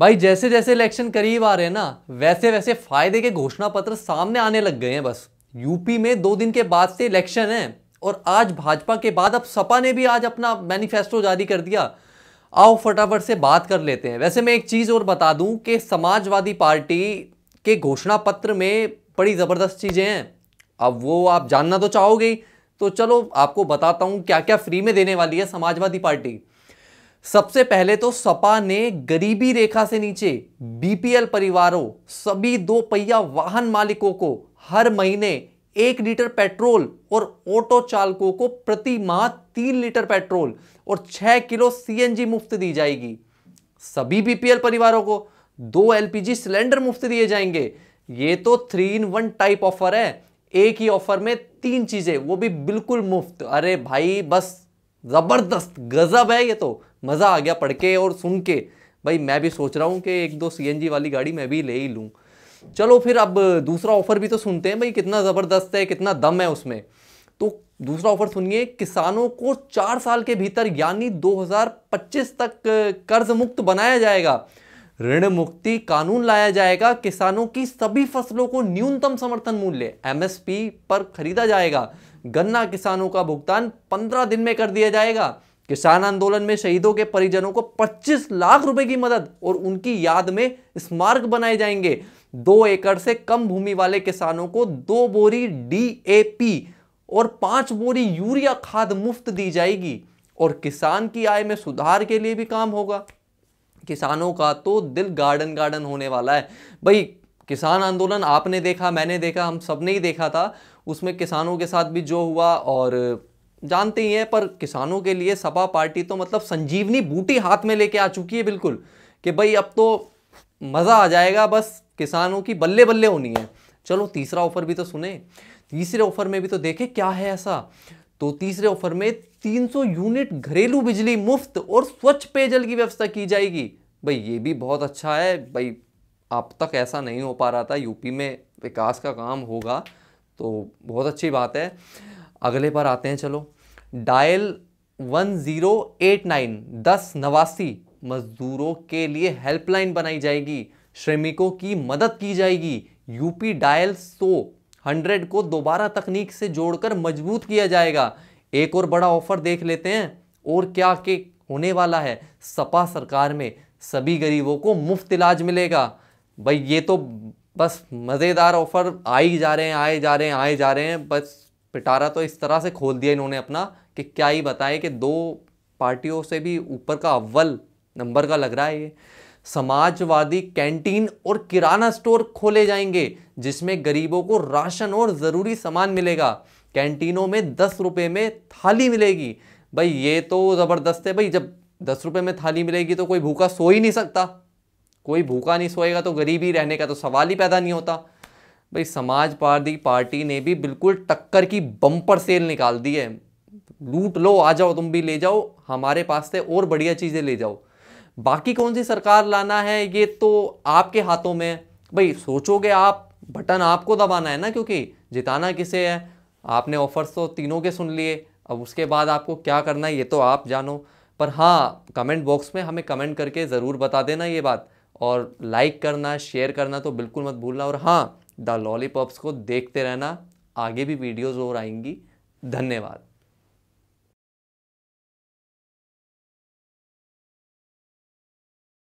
भाई जैसे जैसे इलेक्शन करीब आ रहे हैं ना वैसे वैसे फायदे के घोषणा पत्र सामने आने लग गए हैं बस यूपी में दो दिन के बाद से इलेक्शन है और आज भाजपा के बाद अब सपा ने भी आज अपना मैनिफेस्टो जारी कर दिया आओ फटाफट से बात कर लेते हैं वैसे मैं एक चीज़ और बता दूं कि समाजवादी पार्टी के घोषणा पत्र में बड़ी ज़बरदस्त चीज़ें हैं अब वो आप जानना तो चाहोगे तो चलो आपको बताता हूँ क्या क्या फ्री में देने वाली है समाजवादी पार्टी सबसे पहले तो सपा ने गरीबी रेखा से नीचे बीपीएल परिवारों सभी दो पहिया वाहन मालिकों को हर महीने एक लीटर पेट्रोल और ऑटो चालकों को प्रति माह तीन लीटर पेट्रोल और छह किलो सीएनजी मुफ्त दी जाएगी सभी बीपीएल परिवारों को दो एलपीजी सिलेंडर मुफ्त दिए जाएंगे ये तो three in one type offer है एक ही ऑफर में तीन चीजें वो भी बिल्कुल मुफ्त अरे भाई बस जबरदस्त गजब है ये तो मज़ा आ गया पढ़ के और सुन के भाई मैं भी सोच रहा हूँ कि एक दो सी वाली गाड़ी मैं भी ले ही लूँ चलो फिर अब दूसरा ऑफ़र भी तो सुनते हैं भाई कितना ज़बरदस्त है कितना दम है उसमें तो दूसरा ऑफर सुनिए किसानों को चार साल के भीतर यानी 2025 तक कर्ज मुक्त बनाया जाएगा ऋण मुक्ति कानून लाया जाएगा किसानों की सभी फसलों को न्यूनतम समर्थन मूल्य एमएसपी पर खरीदा जाएगा गन्ना किसानों का भुगतान 15 दिन में कर दिया जाएगा किसान आंदोलन में शहीदों के परिजनों को 25 लाख रुपए की मदद और उनकी याद में स्मारक बनाए जाएंगे दो एकड़ से कम भूमि वाले किसानों को दो बोरी डी और पांच बोरी यूरिया खाद मुफ्त दी जाएगी और किसान की आय में सुधार के लिए भी काम होगा किसानों का तो दिल गार्डन गार्डन होने वाला है भाई किसान आंदोलन आपने देखा मैंने देखा हम सब ने ही देखा था उसमें किसानों के साथ भी जो हुआ और जानते ही हैं पर किसानों के लिए सपा पार्टी तो मतलब संजीवनी बूटी हाथ में लेके आ चुकी है बिल्कुल कि भाई अब तो मज़ा आ जाएगा बस किसानों की बल्ले बल्ले होनी है चलो तीसरा ऑफर भी तो सुने तीसरे ऑफर में भी तो देखें क्या है ऐसा तो तीसरे ऑफर में 300 यूनिट घरेलू बिजली मुफ्त और स्वच्छ पेयजल की व्यवस्था की जाएगी भाई ये भी बहुत अच्छा है भाई अब तक ऐसा नहीं हो पा रहा था यूपी में विकास का काम होगा तो बहुत अच्छी बात है अगले पर आते हैं चलो dial one zero eight nine दस नवासी मजदूरों के लिए हेल्पलाइन बनाई जाएगी श्रमिकों की मदद की जाएगी यूपी डायल सो हंड्रेड को दोबारा तकनीक से जोड़कर मजबूत किया जाएगा एक और बड़ा ऑफर देख लेते हैं और क्या के होने वाला है सपा सरकार में सभी गरीबों को मुफ्त इलाज मिलेगा भाई ये तो बस मज़ेदार ऑफर आ ही जा रहे हैं आए जा रहे हैं आए जा रहे हैं बस पिटारा तो इस तरह से खोल दिया इन्होंने अपना कि क्या ही बताएं कि दो पार्टियों से भी ऊपर का अव्वल नंबर का लग रहा है ये समाजवादी कैंटीन और किराना स्टोर खोले जाएंगे जिसमें गरीबों को राशन और ज़रूरी सामान मिलेगा कैंटीनों में दस रुपये में थाली मिलेगी भाई ये तो ज़बरदस्त है भाई जब दस रुपये में थाली मिलेगी तो कोई भूखा सो ही नहीं सकता कोई भूखा नहीं सोएगा तो गरीबी रहने का तो सवाल ही पैदा नहीं होता भाई समाजवादी पार्टी ने भी बिल्कुल टक्कर की बम्पर सेल निकाल दी है लूट लो आ जाओ तुम भी ले जाओ हमारे पास से और बढ़िया चीज़ें ले जाओ बाकी कौन सी सरकार लाना है ये तो आपके हाथों में भाई सोचोगे आप बटन आपको दबाना है ना क्योंकि जिताना किसे है आपने ऑफर्स तो तीनों के सुन लिए अब उसके बाद आपको क्या करना है ये तो आप जानो पर हाँ कमेंट बॉक्स में हमें कमेंट करके ज़रूर बता देना ये बात और लाइक करना शेयर करना तो बिल्कुल मत भूलना और हाँ द लॉलीपॉप्स को देखते रहना आगे भी वीडियोज़ और आएंगी धन्यवाद